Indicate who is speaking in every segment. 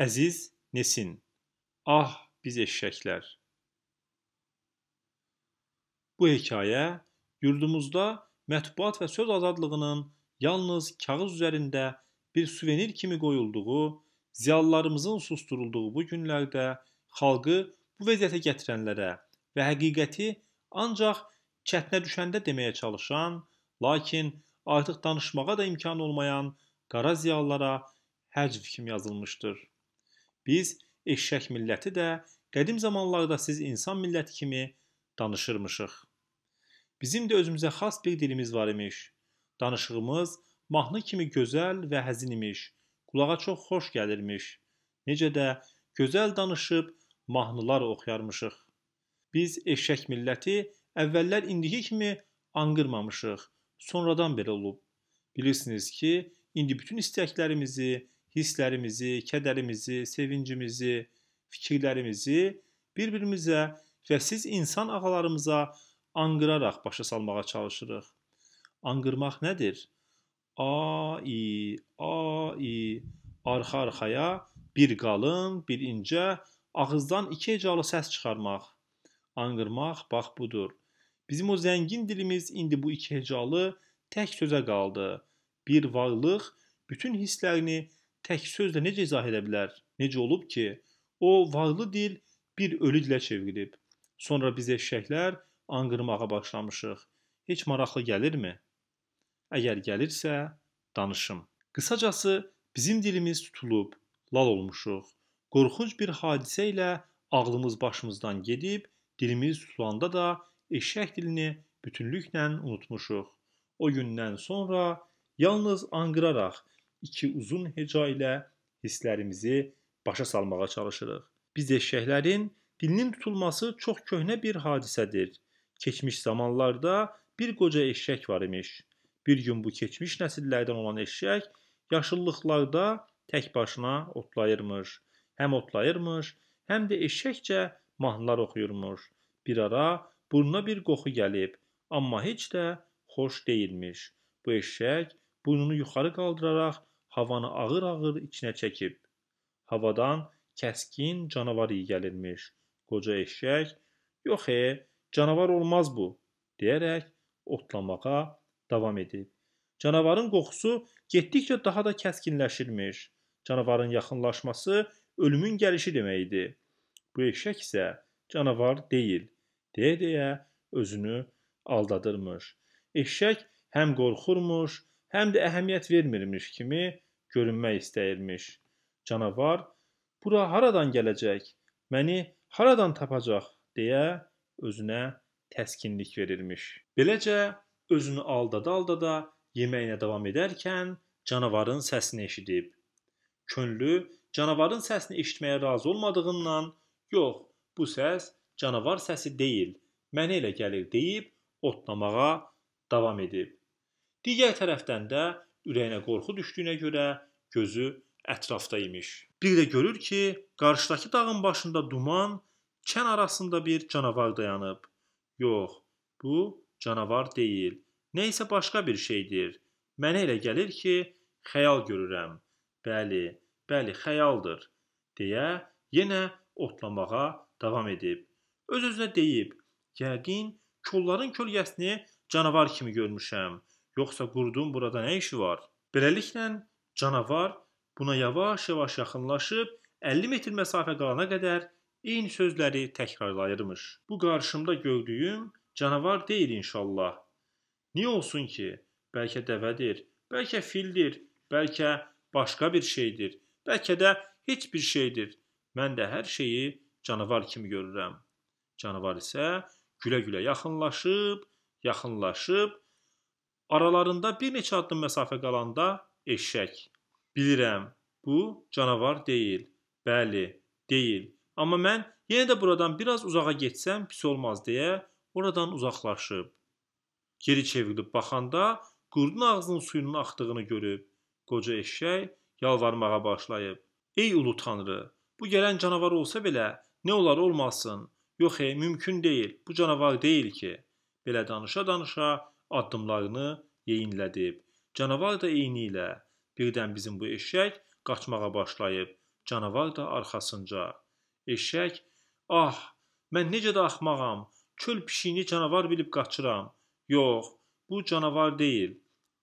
Speaker 1: Əziz Nesin Ah biz eşşəklər Bu hekayə yurdumuzda mətbuat və söz azadlığının yalnız kağız üzərində bir suvenir kimi qoyulduğu, ziyalılarımızın susturulduğu bu günlərdə xalqı bu vəziyyətə gətirənlərə və həqiqəti ancaq çətinə düşəndə deməyə çalışan, lakin artıq danışmağa da imkan olmayan qara ziyalılara həcv kimi yazılmışdır. Biz eşşək milləti də qədim zamanlarda siz insan milləti kimi danışırmışıq. Bizim də özümüzə xas bir dilimiz var imiş. Danışığımız mahnı kimi gözəl və həzin imiş. Qulağa çox xoş gəlirmiş. Necə də gözəl danışıb mahnılar oxuyarmışıq. Biz eşşək milləti əvvəllər indiki kimi anqırmamışıq. Sonradan belə olub. Bilirsiniz ki, indi bütün istəklərimizi hisslərimizi, kədərimizi, sevincimizi, fikirlərimizi bir-birimizə və siz insan ağalarımıza anqıraraq başa salmağa çalışırıq. Anqırmaq nədir? A, i, a, i, arxa-arxaya bir qalın, bir incə, ağızdan iki hecalı səs çıxarmaq. Anqırmaq bax budur. Bizim o zəngin dilimiz indi bu iki hecalı tək sözə qaldı. Bir varlıq bütün hisslərini tək sözlə necə izah edə bilər? Necə olub ki, o varlı dil bir ölü dilə çevrilib. Sonra biz eşşəklər anqırmağa başlamışıq. Heç maraqlı gəlirmi? Əgər gəlirsə, danışım. Qısacası bizim dilimiz tutulub, lal olmuşuq. Qorxunc bir hadisə ilə ağlımız başımızdan gedib, dilimiz tutulanda da eşşək dilini bütünlüklə unutmuşuq. O gündən sonra yalnız anqıraraq iki uzun heca ilə hisslərimizi başa salmağa çalışırıq. Biz eşşəklərin dilinin tutulması çox köhnə bir hadisədir. Keçmiş zamanlarda bir qoca eşşək var imiş. Bir gün bu keçmiş nəsillərdən olan eşşək yaşıllıqlarda tək başına otlayırmış. Həm otlayırmış, həm də eşşəkcə mahnılar oxuyurmuş. Bir ara burnuna bir qoxu gəlib, amma heç də xoş deyilmiş. Bu eşşək burnunu yuxarı qaldıraraq havanı ağır-ağır içinə çəkib. Havadan kəskin canavar iyi gəlirmiş. Qoca eşək, yox e, canavar olmaz bu, deyərək otlamağa davam edib. Canavarın qoxusu getdikcə daha da kəskinləşirmiş. Canavarın yaxınlaşması ölümün gəlişi demək idi. Bu eşək isə canavar deyil, deyə-deyə özünü aldadırmış. Eşək həm qorxurmuş, həm də əhəmiyyət vermirmiş kimi görünmək istəyirmiş. Canavar "Bura haradan gələcək? Məni haradan tapacaq?" deyə özünə təskinlik verirmiş. Beləcə özünü aldada-aldada yeməyinə davam edərkən canavarın səsini eşidib. Könlü canavarın səsini eşitməyə razı olmadığından, "Yox, bu səs canavar səsi deyil, mənə elə gəlir" deyib otlamağa davam edib. Digər tərəfdən də ürəyinə qorxu düşdüyünə görə gözü ətrafda imiş. Bir də görür ki, qarşıdakı dağın başında duman, kən arasında bir canavar dayanıb. Yox, bu canavar deyil. Nə isə başqa bir şeydir. Mənə elə gəlir ki, xəyal görürəm. Bəli, bəli, xəyaldır deyə yenə otlamağa davam edib. Öz-özünə deyib, yəqin kolların kölgəsini canavar kimi görmüşəm. Yoxsa qurdun burada nə işi var? Beləliklə canavar buna yavaş-yavaş yaxınlaşıb 50 metr məsafə qalana qədər eyni sözləri təkrarlayırmış. Bu qarşımda gördüyüm canavar deyil inşallah. Niyə olsun ki? Bəlkə dəvədir, bəlkə fildir, bəlkə başqa bir şeydir, bəlkə də heç bir şeydir. Mən də hər şeyi canavar kimi görürəm. Canavar isə gülə-gülə yaxınlaşıb, yaxınlaşıb Aralarında bir neçə addım məsafə qalanda eşşək. Bilirəm, bu canavar deyil. Bəli, deyil. Amma mən yenə də buradan biraz uzağa getsəm pis olmaz deyə oradan uzaqlaşıb. Geri çevrilib baxanda qurdun ağzının suyunun axdığını görüb. Qoca eşşək yalvarmağa başlayıb. Ey ulu tanrı, bu gələn canavar olsa belə nə olar olmasın. Yox, ey, mümkün deyil. Bu canavar deyil ki. Belə danışa-danışa addımlarını yeyinlədib. Canavar da eyni ilə birdən bizim bu eşək qaçmağa başlayıb. Canavar da arxasınca. Eşək: "Ah, mən necə də axmağam. Çöl pişiyini canavar bilib qaçıram. Yox, bu canavar deyil."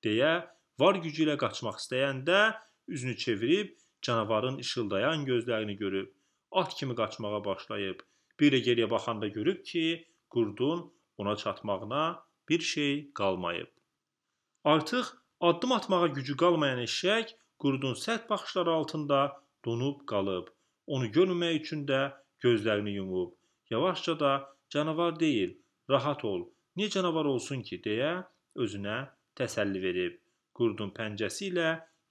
Speaker 1: deyə var gücü ilə qaçmaq istəyəndə üzünü çevirib canavarın işıldayan gözlərini görüb at kimi qaçmağa başlayıb. Bir də geriyə baxanda görüb ki, qurdun ona çatmağına bir şey qalmayıb. Artıq addım atmağa gücü qalmayan eşək qurdun sərt baxışları altında donub qalıb. Onu görməmək üçün də gözlərini yumub. Yavaşca da canavar deyil, rahat ol, niyə canavar olsun ki, deyə özünə təsəlli verib. Qurdun pəncəsi ilə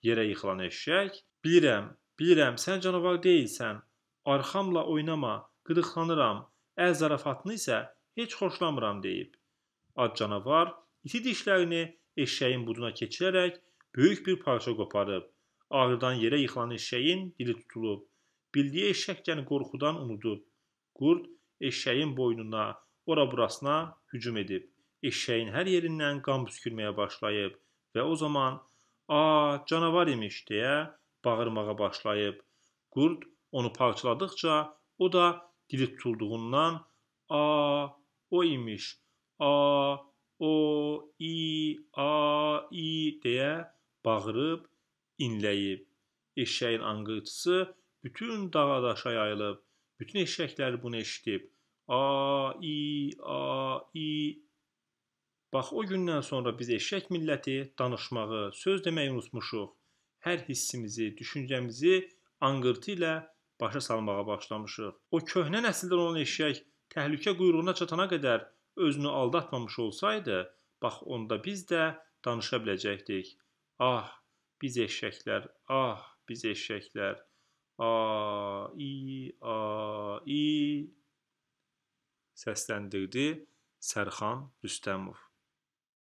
Speaker 1: yerə yıxılan eşək, bilirəm, bilirəm, sən canavar deyilsən, arxamla oynama, qıdıqlanıram, əl zarafatını isə heç xoşlamıram deyib. Ac canavar iti dişlərini eşşəyin buduna keçirərək böyük bir parça qoparıb. Ağrıdan yerə yıxılan eşşəyin dili tutulub. Bildiyi eşşəkkəni qorxudan unudub. Qurd eşşəyin boynuna, ora-burasına hücum edib. Eşşəyin hər yerindən qan püskürməyə başlayıb və o zaman "A, canavar imiş" deyə bağırmağa başlayıb. Qurd onu parçaladıkça o da dili tutulduğundan "A, o imiş" a, o, i, a, i deyə bağırıb inləyib. Eşəyin anqırtısı bütün dağa daşa yayılıb. Bütün eşəklər bunu eşidib. A, i, a, i. Bax o gündən sonra biz eşək milləti danışmağı, söz deməyi unutmuşuq. Hər hissimizi, düşüncəmizi anqırtı ilə başa salmağa başlamışıq. O köhnə nəsildən olan eşək təhlükə quyruğuna çatana qədər özünü aldatmamış olsaydı, bax onda biz də danışa biləcəkdik. Ah, biz eşşəklər, ah, biz eşşəklər. A, i, a, i səsləndirdi Sərxan Rüstəmov.